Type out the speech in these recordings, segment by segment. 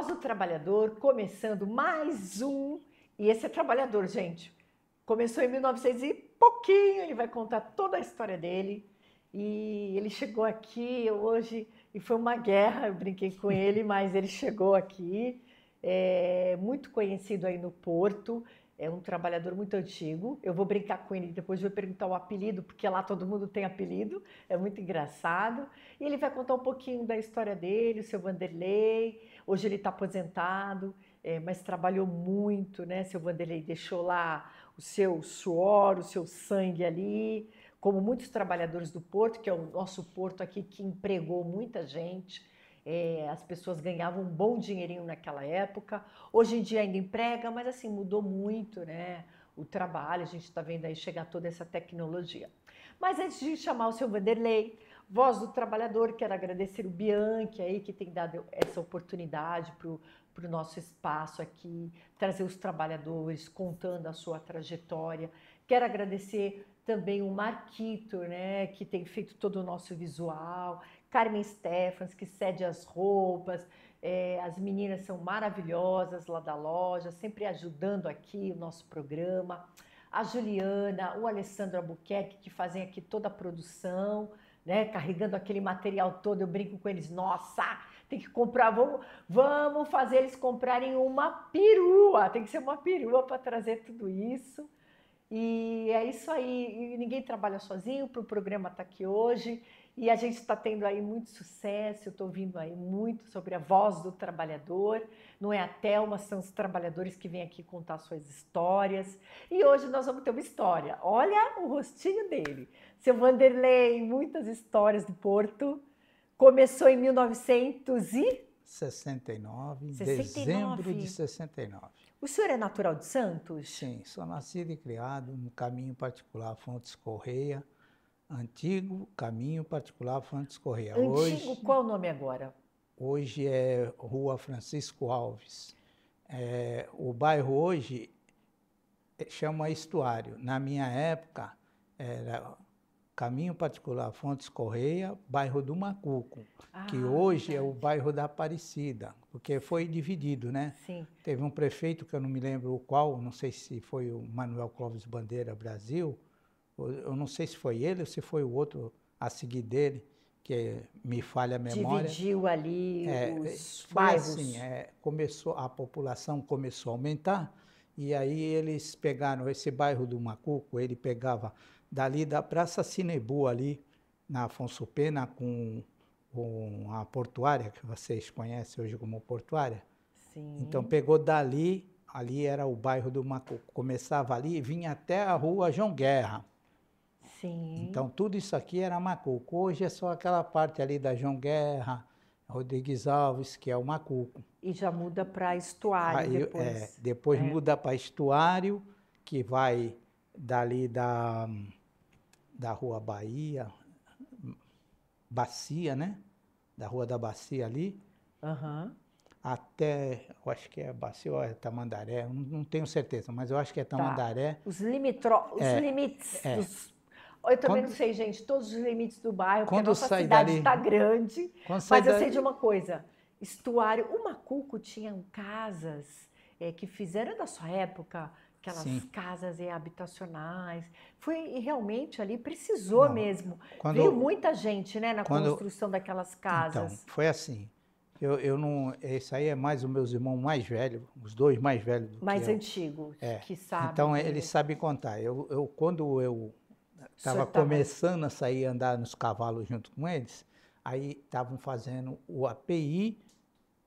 Voz do Trabalhador, começando mais um. E esse é trabalhador, gente. Começou em 1900 e pouquinho, ele vai contar toda a história dele. E ele chegou aqui hoje e foi uma guerra, eu brinquei com ele, mas ele chegou aqui, é, muito conhecido aí no Porto é um trabalhador muito antigo. Eu vou brincar com ele depois, vou perguntar o apelido, porque lá todo mundo tem apelido, é muito engraçado. E ele vai contar um pouquinho da história dele, o seu Vanderlei. Hoje ele está aposentado, é, mas trabalhou muito, né? Seu Vanderlei deixou lá o seu suor, o seu sangue ali, como muitos trabalhadores do porto, que é o nosso porto aqui que empregou muita gente é, as pessoas ganhavam um bom dinheirinho naquela época. Hoje em dia ainda emprega, mas assim mudou muito, né? O trabalho, a gente está vendo aí chegar toda essa tecnologia. Mas antes de chamar o seu Vanderlei, voz do trabalhador, quero agradecer o Bianchi aí que tem dado essa oportunidade para o nosso espaço aqui, trazer os trabalhadores contando a sua trajetória. Quero agradecer também o Marquito, né, que tem feito todo o nosso visual Carmen Steffens, que cede as roupas, é, as meninas são maravilhosas lá da loja, sempre ajudando aqui o nosso programa. A Juliana, o Alessandro Albuquerque, que fazem aqui toda a produção, né, carregando aquele material todo. Eu brinco com eles, nossa, tem que comprar, vamos, vamos fazer eles comprarem uma perua, tem que ser uma perua para trazer tudo isso. E é isso aí, e ninguém trabalha sozinho, o programa está aqui hoje. E a gente está tendo aí muito sucesso, eu estou ouvindo aí muito sobre a voz do trabalhador, não é a Thelma, são os trabalhadores que vêm aqui contar suas histórias. E hoje nós vamos ter uma história, olha o rostinho dele. Seu Vanderlei, muitas histórias do Porto, começou em 1969, 69. dezembro de 69. O senhor é natural de Santos? Sim, sou nascido e criado no caminho particular Fontes Correia, Antigo Caminho Particular Fontes Correia. Antigo, hoje, qual o nome agora? Hoje é Rua Francisco Alves. É, o bairro hoje é, chama Estuário. Na minha época era Caminho Particular Fontes Correia, bairro do Macuco, ah, que hoje é o bairro da Aparecida, porque foi dividido, né? Sim. Teve um prefeito que eu não me lembro o qual, não sei se foi o Manuel Clóvis Bandeira Brasil, eu não sei se foi ele ou se foi o outro a seguir dele, que me falha a memória. Dividiu ali é, é os bairros. Assim, é, começou, a população começou a aumentar, e aí eles pegaram esse bairro do Macuco, ele pegava dali da Praça Cinebu, ali na Afonso Pena, com, com a portuária, que vocês conhecem hoje como portuária. Sim. Então pegou dali, ali era o bairro do Macuco, começava ali e vinha até a rua João Guerra. Sim. Então, tudo isso aqui era Macuco. Hoje é só aquela parte ali da João Guerra, Rodrigues Alves, que é o Macuco. E já muda para estuário Aí, depois. É, depois é. muda para estuário, que vai dali da, da Rua Bahia, Bacia, né? Da Rua da Bacia ali. Uhum. Até, eu acho que é Bacia ou é Tamandaré, não, não tenho certeza, mas eu acho que é tá. Tamandaré. Tá. Os, limitro, os é, limites é. dos eu também quando, não sei, gente, todos os limites do bairro, porque a nossa cidade está grande. Mas eu dali. sei de uma coisa: estuário. O Macuco tinha casas é, que fizeram da sua época aquelas Sim. casas é, habitacionais. Foi realmente ali precisou Não, mesmo. Quando, Veio muita gente, né, na quando, construção daquelas casas. Então, foi assim. Eu, eu não, esse aí é mais os meus irmãos mais velhos, os dois mais velhos. Do mais antigos, é. que sabem. Então eles sabem contar. Eu, eu quando eu Estava começando a sair andar nos cavalos junto com eles. Aí estavam fazendo o API,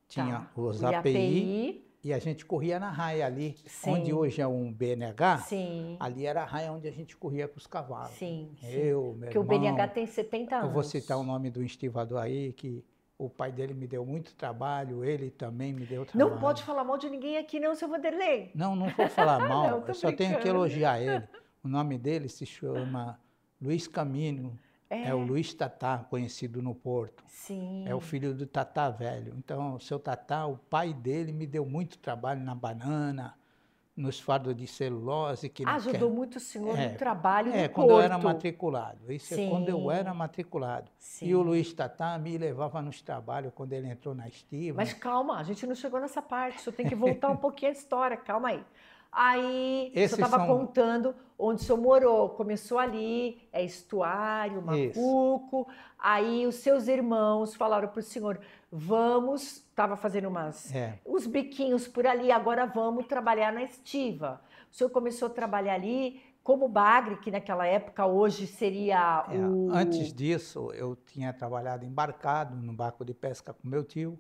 tinha tá. os API, API, e a gente corria na raia ali, sim. onde hoje é um BNH, sim. ali era a raia onde a gente corria com os cavalos. Sim, Eu, sim. meu Porque irmão, o BNH tem 70 anos. Eu vou citar o nome do estivador aí, que o pai dele me deu muito trabalho, ele também me deu trabalho. Não pode falar mal de ninguém aqui não, seu Vanderlei. Não, não vou falar mal, não, eu só brincando. tenho que elogiar ele. O nome dele se chama Luiz Camino. É. é. o Luiz Tatá, conhecido no Porto. Sim. É o filho do Tatá velho. Então, o seu Tatá, o pai dele, me deu muito trabalho na banana, nos fardos de celulose. Que Ajudou quer... muito o senhor é, no trabalho é, no quando Porto. eu era matriculado. Isso é Sim. é quando eu era matriculado. Sim. E o Luiz Tatá me levava nos trabalhos quando ele entrou na estiva. Mas calma, a gente não chegou nessa parte. Você tem que voltar um pouquinho a história. Calma aí. Aí Esses você estava são... contando onde o senhor morou. Começou ali, é estuário, Macuco. Isso. Aí os seus irmãos falaram para o senhor: vamos, estava fazendo umas é. os biquinhos por ali, agora vamos trabalhar na estiva. O senhor começou a trabalhar ali como bagre, que naquela época hoje seria é. o. Antes disso, eu tinha trabalhado embarcado no barco de pesca com meu tio.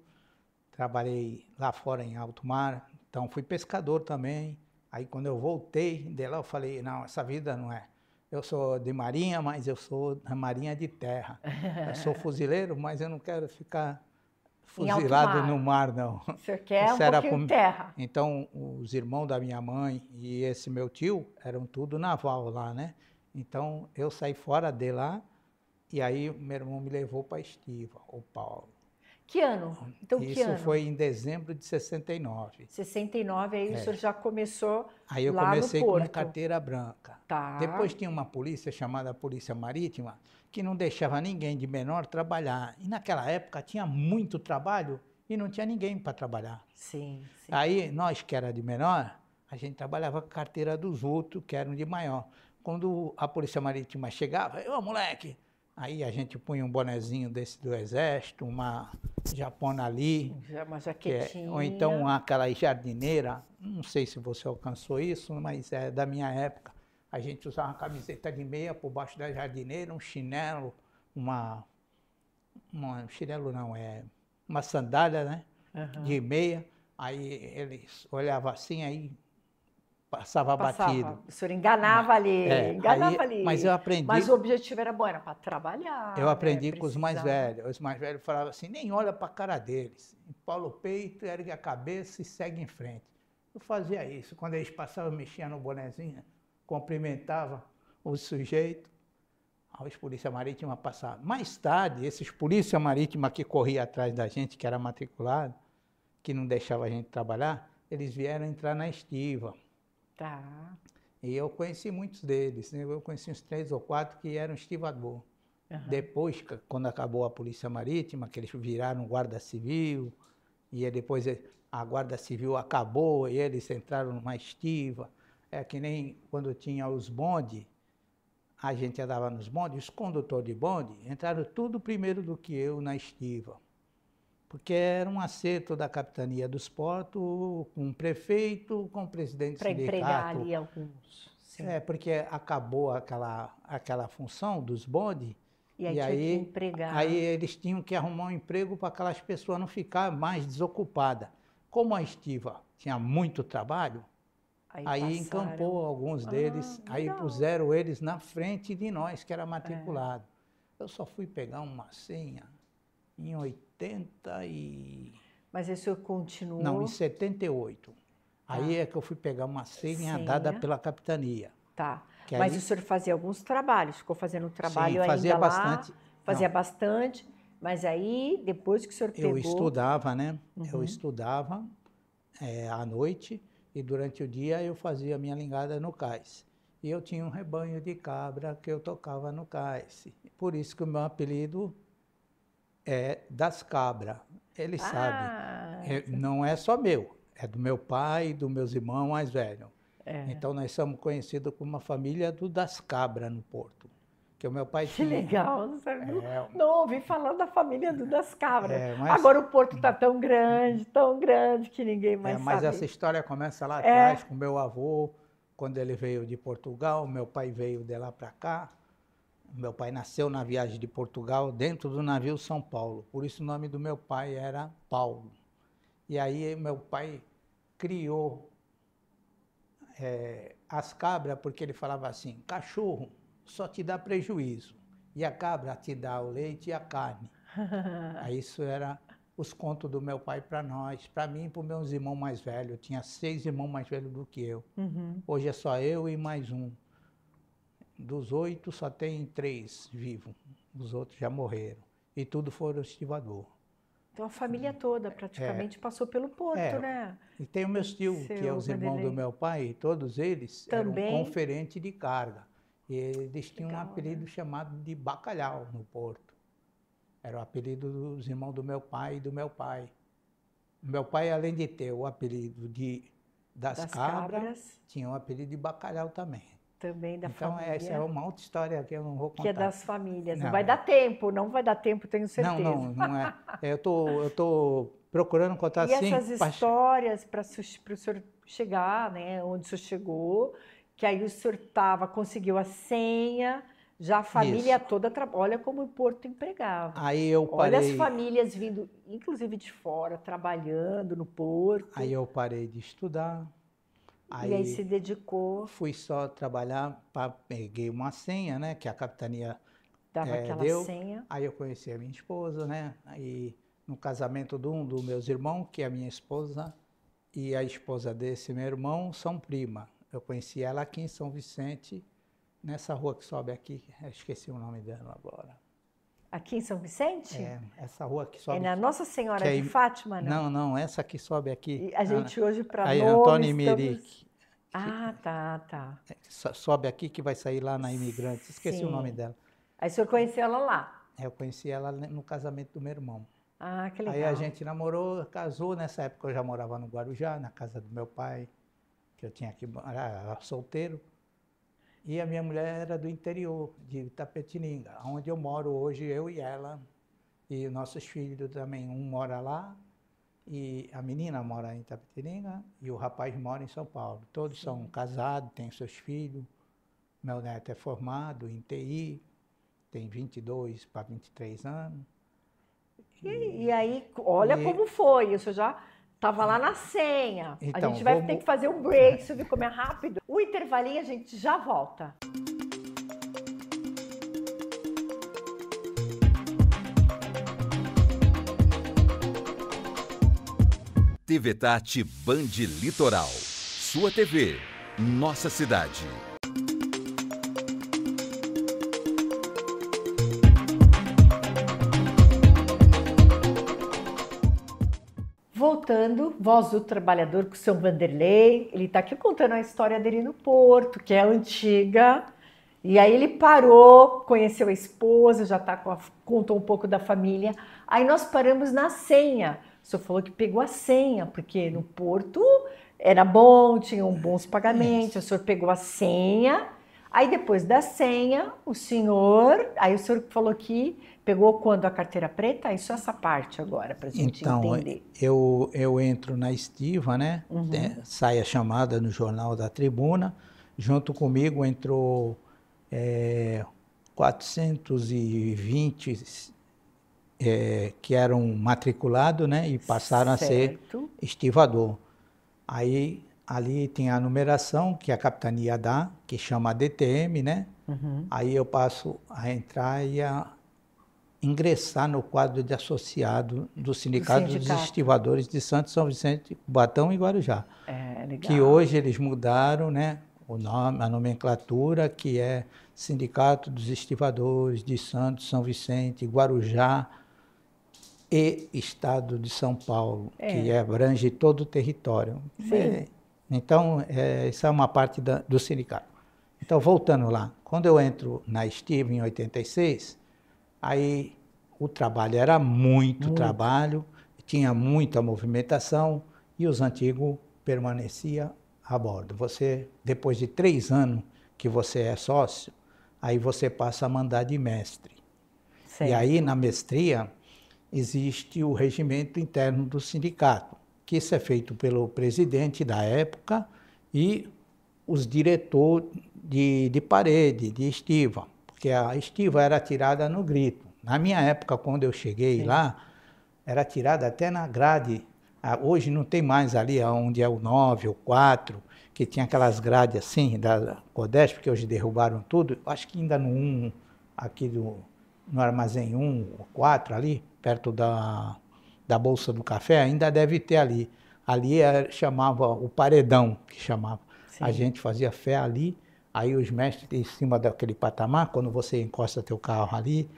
Trabalhei lá fora em alto mar, então fui pescador também. Aí quando eu voltei de lá, eu falei, não, essa vida não é. Eu sou de marinha, mas eu sou da marinha de terra. Eu sou fuzileiro, mas eu não quero ficar fuzilado mar. no mar, não. O senhor quer Isso um era pouquinho com... terra. Então, os irmãos da minha mãe e esse meu tio eram tudo naval lá, né? Então, eu saí fora de lá e aí meu irmão me levou para Estiva, o Paulo. Que ano? Então, Isso que ano? foi em dezembro de 69. 69, aí é. o senhor já começou Aí eu comecei com carteira branca. Tá. Depois tinha uma polícia chamada Polícia Marítima, que não deixava ninguém de menor trabalhar. E naquela época tinha muito trabalho e não tinha ninguém para trabalhar. Sim, sim. Aí nós que era de menor, a gente trabalhava com a carteira dos outros que eram de maior. Quando a Polícia Marítima chegava, eu moleque, Aí a gente punha um bonezinho desse do exército, uma japona ali. Uma jaquetinha. É, é, ou então aquela jardineira, não sei se você alcançou isso, mas é da minha época. A gente usava uma camiseta de meia por baixo da jardineira, um chinelo, uma... um chinelo não, é uma sandália, né? Uhum. De meia. Aí eles olhavam assim, aí passava, passava batido. O senhor enganava ali, é, enganava aí, ali. Mas eu aprendi. Mas o objetivo era bom, era para trabalhar. Eu aprendi né, com os mais velhos. Os mais velhos falavam assim: nem olha para a cara deles. Empala o peito, ergue a cabeça e segue em frente. Eu fazia isso. Quando eles passavam, eu mexia no bonezinho, cumprimentava o sujeito. Ah, os polícia marítima passavam. Mais tarde, esses polícia marítima que corria atrás da gente, que era matriculado, que não deixava a gente trabalhar, eles vieram entrar na estiva. Tá. E eu conheci muitos deles, né? eu conheci uns três ou quatro que eram estivador. Uhum. Depois, quando acabou a Polícia Marítima, que eles viraram Guarda Civil, e depois eh, a Guarda Civil acabou e eles entraram numa estiva. É que nem quando tinha os bondes, a gente andava nos bondes, os condutores de bonde entraram tudo primeiro do que eu na estiva porque era um acerto da capitania dos portos com o prefeito, com o presidente Para empregar ali alguns. Sim. É, porque acabou aquela, aquela função dos bondes, e aí, e aí, aí, eles tinham que arrumar um emprego para aquelas pessoas não ficar mais desocupadas. Como a estiva tinha muito trabalho, aí, aí encampou alguns ah, deles, ah, aí puseram eles na frente de nós, que era matriculado. É. Eu só fui pegar uma senha em 80 e... Mas aí o senhor continuou? Não, em 78. Ah. Tá. Aí é que eu fui pegar uma senha, senha. dada pela capitania. Tá, mas aí... o senhor fazia alguns trabalhos, ficou fazendo um trabalho Sim, fazia ainda bastante. Lá, fazia Não. bastante, mas aí depois que o senhor pegou... Eu estudava, né? Uhum. Eu estudava é, à noite e durante o dia eu fazia minha lingada no cais. E eu tinha um rebanho de cabra que eu tocava no cais. Por isso que o meu apelido é das cabras. Ele ah. sabe. É, não é só meu, é do meu pai e dos meus irmãos mais velhos. É. Então nós somos conhecidos como uma família do das cabras no Porto. Que o meu pai tinha. Que legal, não, é, não ouvi falar da família do das cabras. É, mas... Agora o Porto está hum. tão grande, tão grande que ninguém é, mais é, mas sabe. Mas essa história começa lá é. atrás com meu avô, quando ele veio de Portugal, meu pai veio de lá para cá. Meu pai nasceu na viagem de Portugal dentro do navio São Paulo, por isso o nome do meu pai era Paulo. E aí meu pai criou é, as cabras porque ele falava assim: cachorro só te dá prejuízo e a cabra te dá o leite e a carne. aí isso era os contos do meu pai para nós, para mim e para meus irmãos mais velhos. Eu tinha seis irmãos mais velhos do que eu. Uhum. Hoje é só eu e mais um. Dos oito, só tem três vivos. Os outros já morreram. E tudo foram estivador. Então a família toda é, praticamente é, passou pelo Porto, é, né? E tem o meu tio, que é os irmãos do meu pai, todos eles Também. eram conferentes de carga. E eles tinham Legal, um né? apelido né? chamado de bacalhau no Porto. Era o apelido dos irmãos do meu pai e do meu pai. Meu pai, além de ter o apelido de, das, das cabras, cabras, tinha o apelido de bacalhau também. Também da então, é, é família. Então, essa é uma outra história que eu não vou contar. Que é das famílias. Não, não vai é... dar tempo, não vai dar tempo, tenho certeza. Não, não, não é. Eu tô, eu tô procurando contar e assim. E essas histórias para o senhor chegar, né, onde o senhor chegou, que aí o senhor tava, conseguiu a senha, já a família Isso. toda trabalha como o Porto empregava. Aí eu parei. Olha as famílias vindo, inclusive de fora, trabalhando no Porto. Aí eu parei de estudar. Aí, e aí se dedicou. Fui só trabalhar, pra, peguei uma senha, né? Que a capitania dava é, aquela deu. senha. Aí eu conheci a minha esposa, né? aí no casamento de um dos meus irmãos, que é a minha esposa, e a esposa desse meu irmão são prima. Eu conheci ela aqui em São Vicente, nessa rua que sobe aqui, esqueci o nome dela agora. Aqui em São Vicente? É, essa rua que sobe. É na Nossa Senhora é, de Fátima, não? Não, não, essa que sobe aqui. E a gente hoje para Aí, Antônio Imeric. Estamos... Ah, tá, tá. É, sobe aqui que vai sair lá na Imigrante. Esqueci Sim. o nome dela. Aí o senhor conheceu ela lá? É, eu conheci ela no casamento do meu irmão. Ah, que legal. Aí a gente namorou, casou. Nessa época eu já morava no Guarujá, na casa do meu pai, que eu tinha aqui era solteiro. E a minha mulher era do interior, de Itapetininga, onde eu moro hoje, eu e ela, e nossos filhos também. Um mora lá, e a menina mora em Itapetininga, e o rapaz mora em São Paulo. Todos Sim. são casados, têm seus filhos. Meu neto é formado em TI, tem 22 para 23 anos. E, e aí, olha e, como foi, isso já Tava lá uhum. na senha. Então, a gente vai vou... ter que fazer um break, é. subir como é rápido. O intervalinho a gente já volta. TVTAT Band Litoral. Sua TV, nossa cidade. contando Voz do Trabalhador com o seu Vanderlei. Ele está aqui contando a história dele no Porto, que é antiga. E aí ele parou, conheceu a esposa, já tá a, contou um pouco da família. Aí nós paramos na senha. O senhor falou que pegou a senha, porque no Porto era bom, tinham bons pagamentos. O senhor pegou a senha. Aí depois da senha, o senhor, aí o senhor falou que Pegou quando a carteira preta? Isso é essa parte agora, para a gente então, é, entender. Então, eu, eu entro na estiva, né? Uhum. sai a chamada no Jornal da Tribuna. Junto comigo entrou é, 420 é, que eram matriculados, né? E passaram certo. a ser estivador. Aí ali tem a numeração que a capitania dá, que chama DTM, né? Uhum. Aí eu passo a entrar e a ingressar no quadro de associado do Sindicato, sindicato. dos Estivadores de Santos, São Vicente, Batão e Guarujá. É, legal. Que hoje eles mudaram né, o nome, a nomenclatura, que é Sindicato dos Estivadores de Santos, São Vicente, Guarujá e Estado de São Paulo, é. que abrange todo o território. É, então, é, isso é uma parte da, do sindicato. Então, voltando lá, quando eu entro na Estiva em 86, Aí o trabalho era muito, trabalho, tinha muita movimentação e os antigos permanecia a bordo. Você, depois de três anos que você é sócio, aí você passa a mandar de mestre. Certo. E aí, na mestria, existe o regimento interno do sindicato, que isso é feito pelo presidente da época e os diretores de, de parede, de estiva que a estiva era tirada no grito. Na minha época, quando eu cheguei Sim. lá, era tirada até na grade. Ah, hoje não tem mais ali é onde é o 9 o 4, que tinha aquelas grades assim da Codesp, que hoje derrubaram tudo. Acho que ainda no 1, aqui do, no armazém 1 o 4 ali, perto da, da Bolsa do Café, ainda deve ter ali. Ali era, é, chamava o paredão, que chamava. Sim. A gente fazia fé ali Aí os mestres em cima daquele patamar, quando você encosta teu carro ali,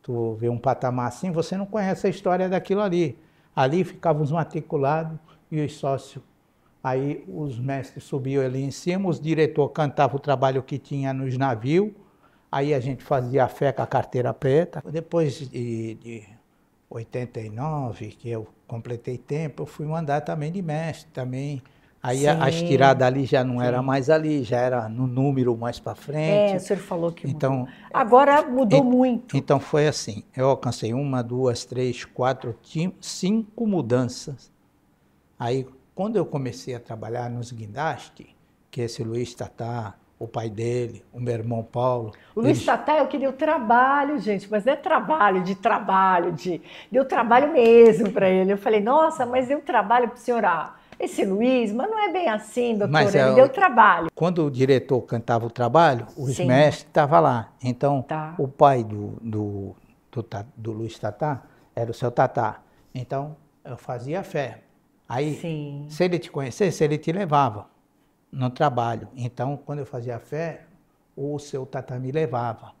tu vê um patamar assim, você não conhece a história daquilo ali. Ali ficavam os matriculados e os sócios. Aí os mestres subiam ali em cima, os diretor cantava o trabalho que tinha nos navios, aí a gente fazia a fé com a carteira preta. Depois de, de 89, que eu completei tempo, eu fui mandar também de mestre, também Aí a estirada ali já não Sim. era mais ali, já era no número mais para frente. É, o senhor falou que então, mudou. Agora mudou e, muito. Então foi assim, eu alcancei uma, duas, três, quatro, cinco mudanças. Aí quando eu comecei a trabalhar nos guindastes, que esse Luiz Tatá, o pai dele, o meu irmão Paulo. O Luiz Tatá Tatá é o que deu trabalho, gente, mas não é trabalho de trabalho, de deu trabalho mesmo para ele. Eu falei, nossa, mas deu trabalho para o senhor. Ah, esse Luiz, mas não é bem assim, doutor, mas, ele é, deu trabalho. Quando o diretor cantava o trabalho, os mestre mestres estavam lá. Então, tá. o pai do, do, do, do Luiz Tatá era o seu Tatá. Então, eu fazia fé. Aí, Sim. se ele te conhecesse, ele te levava no trabalho. Então, quando eu fazia fé, o seu Tatá me levava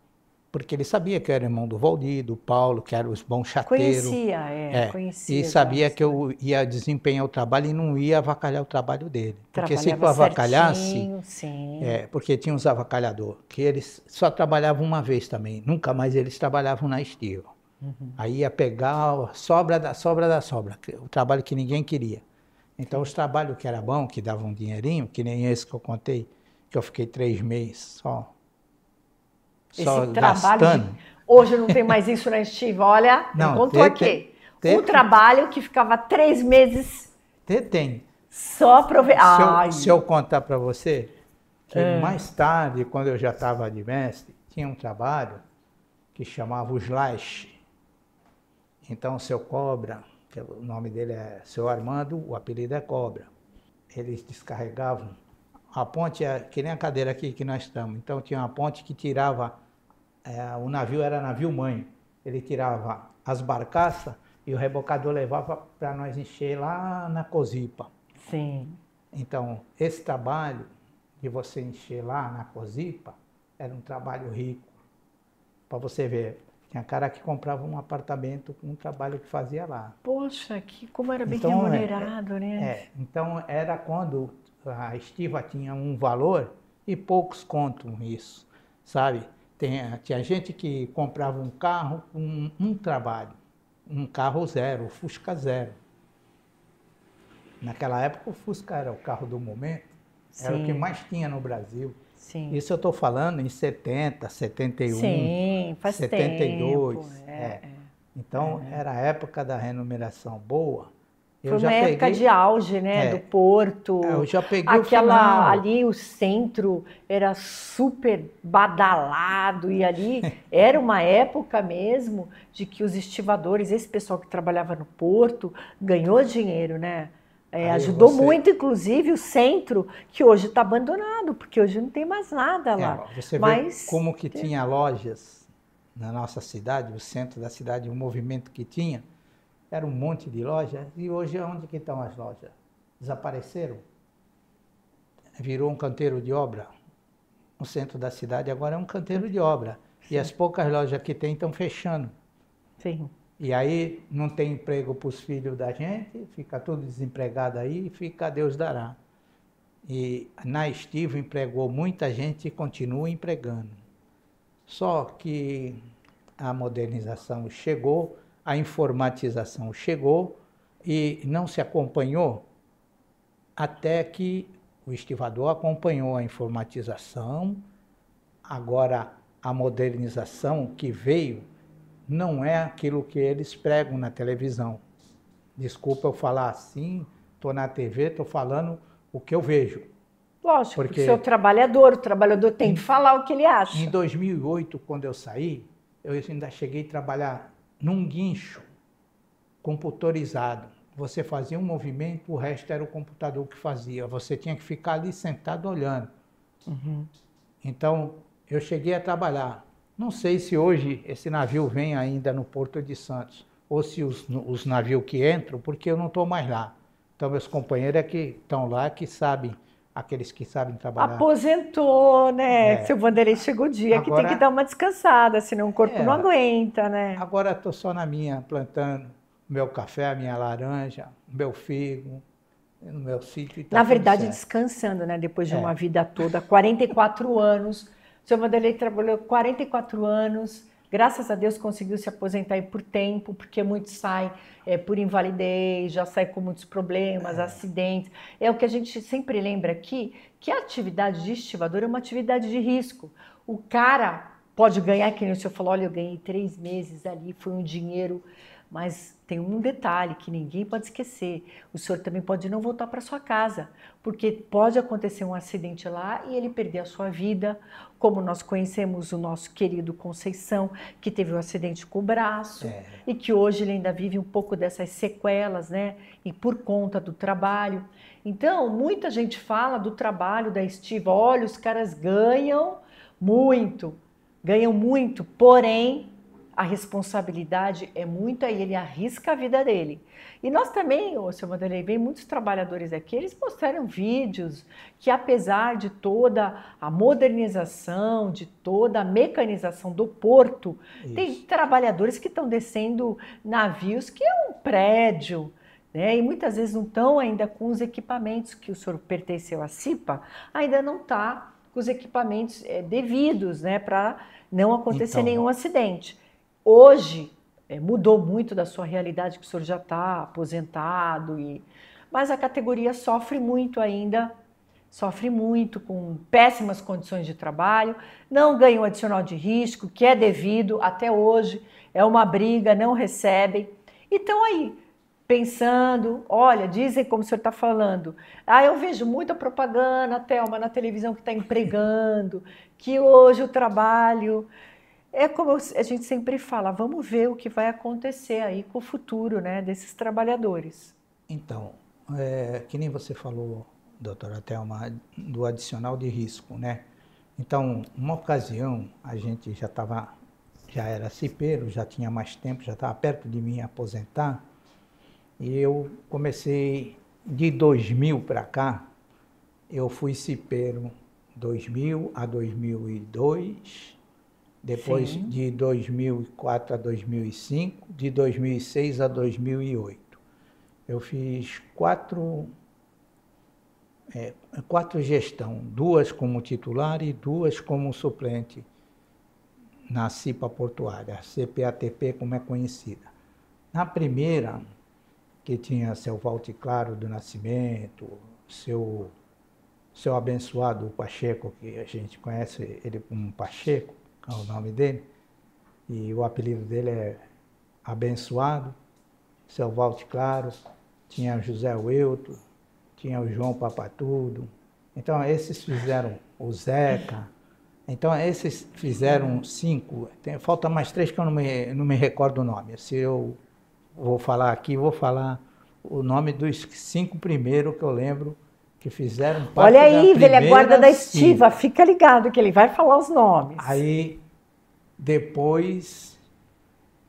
porque ele sabia que eu era irmão do Valdir, do Paulo, que era os bons chateiros. Conhecia, é, é, conhecia. E sabia que eu ia desempenhar o trabalho e não ia avacalhar o trabalho dele. Porque se eu avacalhasse, sim. É, porque tinha os avacalhadores, que eles só trabalhavam uma vez também, nunca mais eles trabalhavam na estiva. Uhum. Aí ia pegar a sobra da sobra da sobra, o trabalho que ninguém queria. Então sim. os trabalhos que era bom, que davam um dinheirinho, que nem esse que eu contei, que eu fiquei três meses só esse só trabalho. De... Hoje não tem mais isso, na estiva Olha, não, contou aqui. Te, um trabalho que ficava três meses. tem. Só aproveitar. Se, se, eu contar para você que é. mais tarde, quando eu já estava de mestre, tinha um trabalho que chamava o Slash. Então, o seu Cobra, que é o nome dele é seu Armando, o apelido é Cobra. Eles descarregavam. A ponte é que nem a cadeira aqui que nós estamos. Então, tinha uma ponte que tirava é, o navio era navio mãe. Ele tirava as barcaças e o rebocador levava para nós encher lá na Cozipa. Sim. Então, esse trabalho de você encher lá na Cozipa era um trabalho rico. Para você ver, tinha cara que comprava um apartamento com um trabalho que fazia lá. Poxa, que como era bem então, é, remunerado, né? É, então era quando a estiva tinha um valor e poucos contam isso, sabe? Tem, tinha gente que comprava um carro com um, um, trabalho, um carro zero, Fusca zero. Naquela época o Fusca era o carro do momento, Sim. era o que mais tinha no Brasil. Sim. Isso eu estou falando em 70, 71, Sim, faz 72. Tempo. É, é. Então é. era a época da renumeração boa eu Foi uma época peguei... de auge, né, é. do Porto. É, eu já peguei Aquela, ali o centro era super badalado e ali era uma época mesmo de que os estivadores, esse pessoal que trabalhava no Porto, ganhou dinheiro, né? É, ajudou você... muito, inclusive, o centro, que hoje está abandonado, porque hoje não tem mais nada é, lá. É, você Mas... vê como que tinha lojas na nossa cidade, o centro da cidade, o movimento que tinha era um monte de loja, e hoje é onde que estão as lojas? Desapareceram. Virou um canteiro de obra. O centro da cidade agora é um canteiro de obra. Sim. E as poucas lojas que tem estão fechando. Sim. E aí não tem emprego para os filhos da gente, fica tudo desempregado aí e fica Deus dará. E na Estivo empregou muita gente e continua empregando. Só que a modernização chegou a informatização chegou e não se acompanhou até que o estivador acompanhou a informatização, agora a modernização que veio não é aquilo que eles pregam na televisão. Desculpa eu falar assim, estou na TV, estou falando o que eu vejo. Lógico, porque, o seu trabalhador, o trabalhador tem em, que falar o que ele acha. Em 2008, quando eu saí, eu ainda cheguei a trabalhar num guincho computorizado. Você fazia um movimento, o resto era o computador que fazia. Você tinha que ficar ali sentado olhando. Uhum. Então, eu cheguei a trabalhar. Não sei se hoje esse navio vem ainda no Porto de Santos, ou se os, os navios que entram, porque eu não estou mais lá. Então, meus companheiros é que estão lá, que sabem aqueles que sabem trabalhar. Aposentou, né? É. Seu Vanderlei chegou o dia Agora, que tem que dar uma descansada, senão o corpo é. não aguenta, né? Agora estou só na minha, plantando meu café, a minha laranja, meu figo, no meu sítio. Tá na verdade, descansando, né? Depois de é. uma vida toda, 44 anos. O seu Vanderlei trabalhou 44 anos Graças a Deus conseguiu se aposentar por tempo, porque muitos saem é, por invalidez, já saem com muitos problemas, é. acidentes. É o que a gente sempre lembra aqui, que a atividade de estivador é uma atividade de risco. O cara pode ganhar, que nem o senhor falou, olha, eu ganhei três meses ali, foi um dinheiro mas tem um detalhe que ninguém pode esquecer: o senhor também pode não voltar para sua casa, porque pode acontecer um acidente lá e ele perder a sua vida, como nós conhecemos o nosso querido Conceição, que teve um acidente com o braço é. e que hoje ele ainda vive um pouco dessas sequelas, né? E por conta do trabalho. Então, muita gente fala do trabalho da estiva: olha, os caras ganham muito, ganham muito, porém a responsabilidade é muita e ele arrisca a vida dele. E nós também, o seu Vanderlei, vem muitos trabalhadores aqui, eles mostraram vídeos que apesar de toda a modernização, de toda a mecanização do porto, Isso. tem trabalhadores que estão descendo navios que é um prédio, né? E muitas vezes não estão ainda com os equipamentos que o senhor pertenceu à CIPA, ainda não está com os equipamentos é, devidos, né, para não acontecer então, nenhum acidente. Hoje é, mudou muito da sua realidade, que o senhor já está aposentado, e... mas a categoria sofre muito ainda, sofre muito com péssimas condições de trabalho, não ganha um adicional de risco, que é devido até hoje, é uma briga, não recebem. Então aí, pensando, olha, dizem como o senhor está falando. Ah, eu vejo muita propaganda, Thelma, na televisão que está empregando, que hoje o trabalho é como a gente sempre fala, vamos ver o que vai acontecer aí com o futuro né, desses trabalhadores. Então, é, que nem você falou, doutora Thelma, do adicional de risco, né? Então, uma ocasião, a gente já estava, já era cipeiro, já tinha mais tempo, já estava perto de me aposentar, e eu comecei de 2000 para cá, eu fui cipeiro 2000 a 2002, depois Sim. de 2004 a 2005, de 2006 a 2008. Eu fiz quatro, é, quatro gestão, duas como titular e duas como suplente na CIPA portuária, CPATP como é conhecida. Na primeira, que tinha seu Valte Claro do Nascimento, seu, seu abençoado Pacheco, que a gente conhece ele como Pacheco, é o nome dele, e o apelido dele é Abençoado, seu Valte Claro, tinha o José Wilton, tinha o João Papatudo. Então, esses fizeram o Zeca. Então, esses fizeram cinco. Tem, falta mais três que eu não me, não me recordo o nome. Se eu vou falar aqui, vou falar o nome dos cinco primeiros que eu lembro que fizeram parte Olha aí, da ele é guarda da estiva, fica ligado que ele vai falar os nomes. Aí, depois,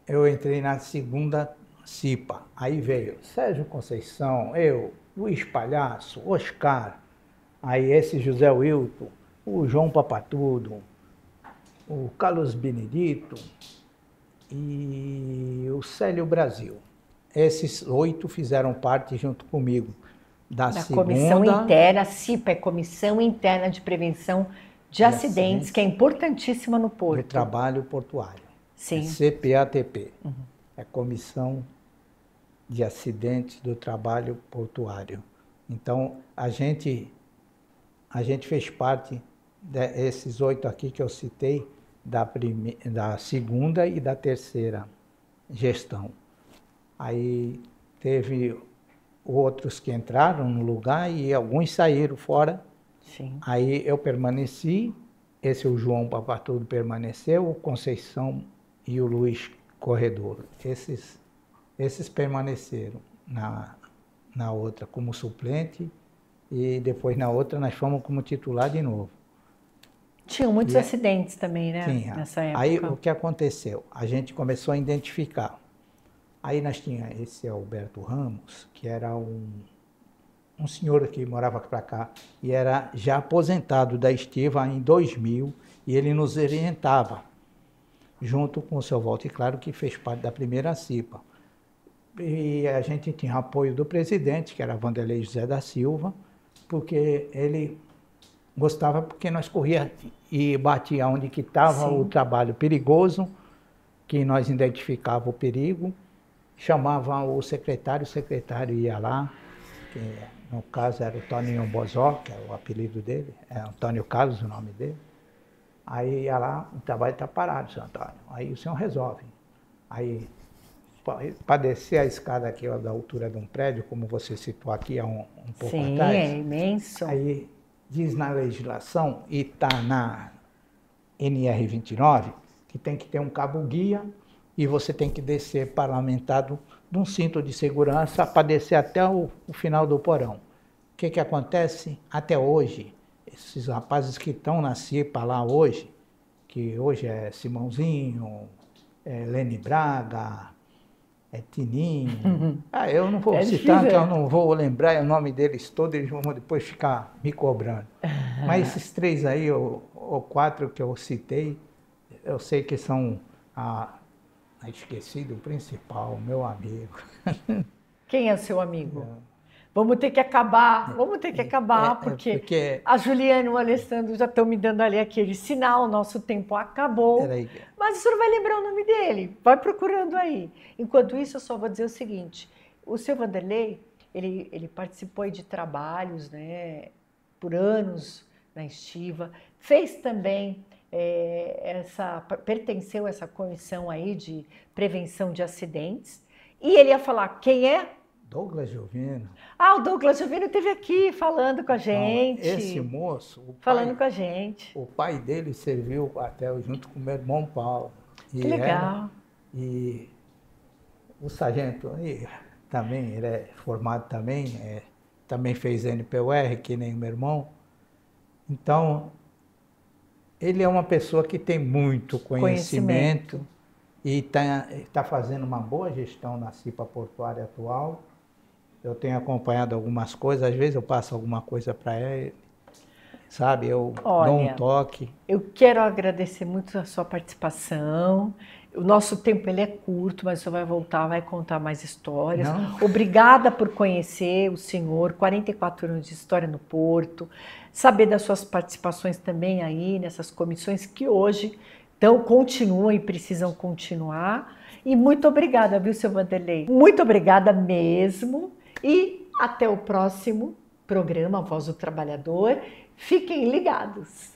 eu entrei na segunda CIPA. Aí veio Sérgio Conceição, eu, Luiz Palhaço, Oscar, aí esse José Wilton, o João Papatudo, o Carlos Benedito e o Célio Brasil. Esses oito fizeram parte junto comigo da, da segunda... Comissão Interna, CIPA, é Comissão Interna de Prevenção de, de acidentes, acidentes, que é importantíssima no porto. De trabalho portuário. Sim. É CPATP. Uhum. É Comissão de Acidentes do Trabalho Portuário. Então, a gente, a gente fez parte desses de oito aqui que eu citei, da, prime... da segunda e da terceira gestão. Aí teve outros que entraram no lugar e alguns saíram fora. Sim. Aí eu permaneci, esse é o João Papatudo permaneceu, o Conceição e o Luiz Corredor. Esses, esses permaneceram na, na outra como suplente e depois na outra nós fomos como titular de novo. Tinham muitos e é- acidentes também, né? Tinha. Nessa época. Aí o que aconteceu? A gente começou a identificar Aí nós tinha esse Alberto Ramos, que era um, um senhor que morava para cá e era já aposentado da Estiva em 2000 e ele nos orientava, junto com o seu e Claro, que fez parte da primeira CIPA. E a gente tinha apoio do presidente, que era Vanderlei José da Silva, porque ele gostava porque nós corria e batia onde que estava o trabalho perigoso, que nós identificava o perigo chamava o secretário, o secretário ia lá, que no caso era o Toninho Bozó, que é o apelido dele, é Antônio Carlos o nome dele. Aí ia lá, o trabalho está parado, senhor Antônio. Aí o senhor resolve. Aí, para descer a escada aqui ó, da altura de um prédio, como você citou aqui há um, um pouco Sim, atrás. Sim, é imenso. Aí diz na legislação, e está na NR 29, que tem que ter um cabo guia e você tem que descer parlamentado de um cinto de segurança para descer até o, o final do porão. O que, que acontece? Até hoje, esses rapazes que estão na CIPA lá hoje, que hoje é Simãozinho, é Lene Braga, é Tininho. Uhum. Ah, eu não vou é citar, difícil, eu é. não vou lembrar o nome deles todos, eles vão depois ficar me cobrando. Mas esses três aí, ou, quatro que eu citei, eu sei que são Tá Esqueci do principal, meu amigo. Quem é seu amigo? É. Vamos ter que acabar, é. vamos ter que acabar, é, é porque, porque, a Juliana e o Alessandro já estão me dando ali aquele sinal, nosso tempo acabou. Peraí. Mas o senhor vai lembrar o nome dele, vai procurando aí. Enquanto isso, eu só vou dizer o seguinte, o seu Vanderlei, ele, ele participou de trabalhos, né, por anos na estiva, fez também é, essa, pertenceu a essa comissão aí de prevenção de acidentes. E ele ia falar quem é? Douglas Jovino. Ah, o Douglas Jovino esteve aqui falando com a então, gente. Então, esse moço. falando com a gente. O pai dele serviu até junto com o meu irmão Paulo. E que legal. Era, e o sargento e, também, ele é formado também, é, também fez NPUR, que nem o meu irmão. Então, ele é uma pessoa que tem muito conhecimento, conhecimento. e está tá fazendo uma boa gestão na CIPA portuária atual. Eu tenho acompanhado algumas coisas, às vezes eu passo alguma coisa para ele, sabe? Eu Olha, dou um toque. Eu quero agradecer muito a sua participação. O nosso tempo ele é curto, mas você vai voltar, vai contar mais histórias. Não. Obrigada por conhecer o senhor, 44 anos de história no Porto, saber das suas participações também aí nessas comissões que hoje então continuam e precisam continuar. E muito obrigada, viu, seu Vanderlei? Muito obrigada mesmo. E até o próximo programa Voz do Trabalhador. Fiquem ligados.